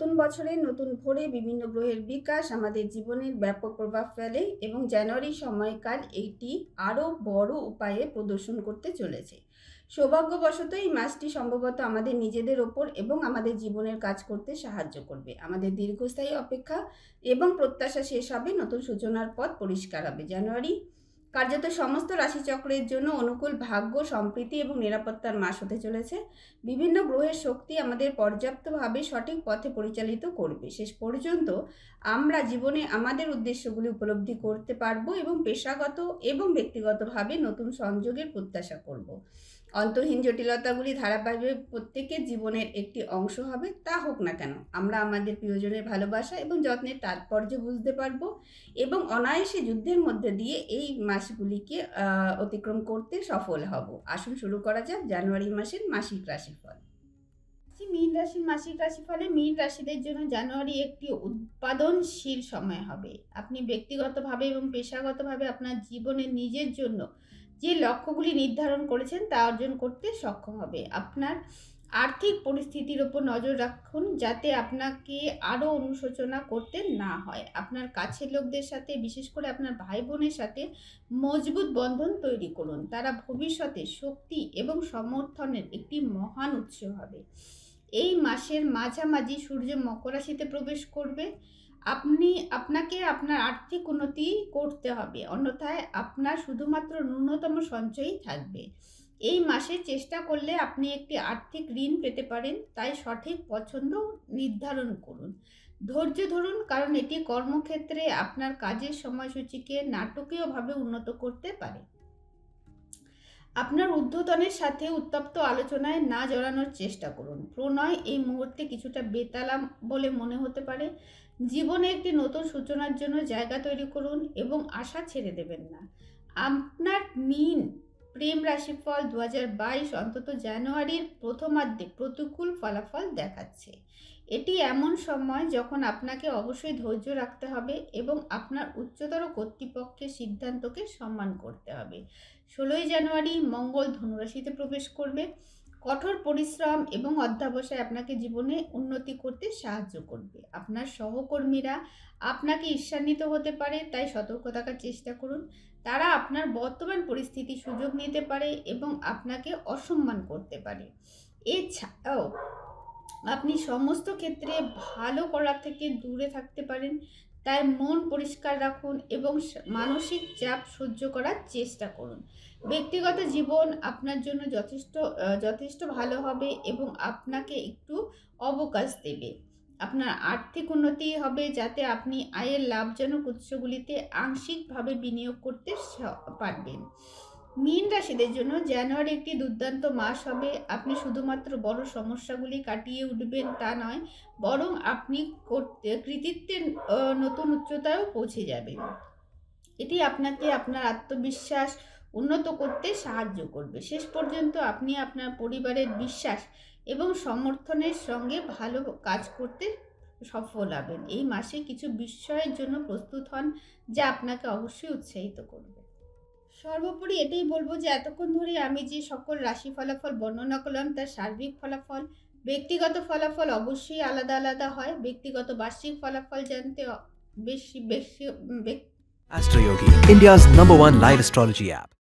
নতুন বছরে নতুন ভোরে বিভিন্ন গ্রহের বিকাশ আমাদের জীবনের ব্যাপক প্রভাব ফেলে এবং জানুয়ারি সময়কাল এটি আরও বড় উপায়ে প্রদর্শন করতে চলেছে সৌভাগ্যবশত এই মাসটি সম্ভবত আমাদের নিজেদের ওপর এবং আমাদের জীবনের কাজ করতে সাহায্য করবে আমাদের দীর্ঘস্থায়ী অপেক্ষা এবং প্রত্যাশা শেষ হবে নতুন সূচনার পথ পরিষ্কার হবে জানুয়ারি কার্যত সমস্ত রাশিচক্রের জন্য অনুকূল ভাগ্য সম্প্রীতি এবং নিরাপত্তার মাস হতে চলেছে বিভিন্ন গ্রহের শক্তি আমাদের পর্যাপ্তভাবে সঠিক পথে পরিচালিত করবে শেষ পর্যন্ত আমরা জীবনে আমাদের উদ্দেশ্যগুলি উপলব্ধি করতে পারবো এবং পেশাগত এবং ব্যক্তিগতভাবে নতুন সংযোগের প্রত্যাশা করব। অন্তহীন জটিলতাগুলি ধারাবাহিকভাবে প্রত্যেকের জীবনের একটি অংশ হবে তা হোক না কেন আমরা আমাদের প্রিয়জনের ভালোবাসা এবং যত্নের তাৎপর্য বুঝতে পারবো এবং অনায়াসে যুদ্ধের মধ্যে দিয়ে এই মাসগুলিকে অতিক্রম করতে সফল হব আসুন শুরু করা যাক জানুয়ারি মাসের মাসিক রাশিফল মীন রাশির মাসিক রাশি ফলে মীন রাশিদের জন্য জানুয়ারি একটি উৎপাদনশীল সময় হবে আপনি ব্যক্তিগতভাবে এবং পেশাগতভাবে আপনার জীবনে নিজের জন্য যে লক্ষ্যগুলি নির্ধারণ করেছেন তা অর্জন করতে সক্ষম হবে আপনার আর্থিক পরিস্থিতির ওপর নজর রাখুন যাতে আপনাকে আরও অনুশোচনা করতে না হয় আপনার কাছের লোকদের সাথে বিশেষ করে আপনার ভাই বোনের সাথে মজবুত বন্ধন তৈরি করুন তারা ভবিষ্যতে শক্তি এবং সমর্থনের একটি মহান উৎস হবে এই মাসের মাঝামাঝি সূর্য মকর রাশিতে প্রবেশ করবে আপনি আপনাকে আপনার আর্থিক উন্নতি করতে হবে অন্যথায় আপনার শুধুমাত্র ন্যূনতম সঞ্চয়ই থাকবে এই মাসে চেষ্টা করলে আপনি একটি আর্থিক ঋণ পেতে পারেন তাই সঠিক পছন্দ নির্ধারণ করুন ধৈর্য ধরুন কারণ এটি কর্মক্ষেত্রে আপনার কাজের সময়সূচিকে নাটকীয়ভাবে উন্নত করতে পারে আপনার ঊর্ধ্বতনের সাথে উত্তপ্ত আলোচনায় না জড়ানোর চেষ্টা করুন প্রণয় এই মুহূর্তে কিছুটা বেতালাম বলে মনে হতে পারে জীবনে একটি নতুন সূচনার জন্য জায়গা তৈরি করুন এবং আশা ছেড়ে দেবেন না আপনার মিন প্রেম রাশিফল দু অন্তত জানুয়ারির প্রথমার্ধে প্রতিকূল ফলাফল দেখাচ্ছে এটি এমন সময় যখন আপনাকে অবশ্যই ধৈর্য রাখতে হবে এবং আপনার উচ্চতর কর্তৃপক্ষের সিদ্ধান্তকে সম্মান করতে হবে ষোলোই জানুয়ারি মঙ্গল ধনুরাশিতে প্রবেশ করবে কঠোর পরিশ্রম এবং অধ্যাবসায় আপনাকে জীবনে উন্নতি করতে সাহায্য করবে আপনার সহকর্মীরা আপনাকে ঈর্ষান্বিত হতে পারে তাই সতর্ক থাকার চেষ্টা করুন তারা আপনার বর্তমান পরিস্থিতি সুযোগ নিতে পারে এবং আপনাকে অসম্মান করতে পারে এছাড়াও আপনি সমস্ত ক্ষেত্রে ভালো করার থেকে দূরে থাকতে পারেন তাই মন পরিষ্কার রাখুন এবং মানসিক চাপ সহ্য করার চেষ্টা করুন ব্যক্তিগত জীবন আপনার জন্য যথেষ্ট যথেষ্ট ভালো হবে এবং আপনাকে একটু অবকাশ দেবে আপনার আর্থিক উন্নতি হবে যাতে আপনি আয়ের লাভজনক উৎসগুলিতে আংশিকভাবে বিনিয়োগ করতে পারবেন মিন রাশিদের জন্য জানুয়ারি একটি দুর্দান্ত মাস হবে আপনি শুধুমাত্র বড় সমস্যাগুলি কাটিয়ে উঠবেন তা নয় বরং আপনি করতে কৃতিত্বের নতুন উচ্চতায়ও পৌঁছে যাবেন এটি আপনাকে আপনার আত্মবিশ্বাস উন্নত করতে সাহায্য করবে শেষ পর্যন্ত আপনি আপনার পরিবারের বিশ্বাস এবং সমর্থনের সঙ্গে ভালো কাজ করতে সফল হবেন এই মাসে কিছু বিস্ময়ের জন্য প্রস্তুত হন যা আপনাকে অবশ্যই উৎসাহিত করবে সর্বোপরি এটাই বলবো যে এতক্ষণ ধরে আমি যে সকল রাশি ফলাফল বর্ণনা করলাম তার সার্বিক ফলাফল ব্যক্তিগত ফলাফল অবশ্যই আলাদা আলাদা হয় ব্যক্তিগত বার্ষিক ফলাফল জানতে বেশি বেশি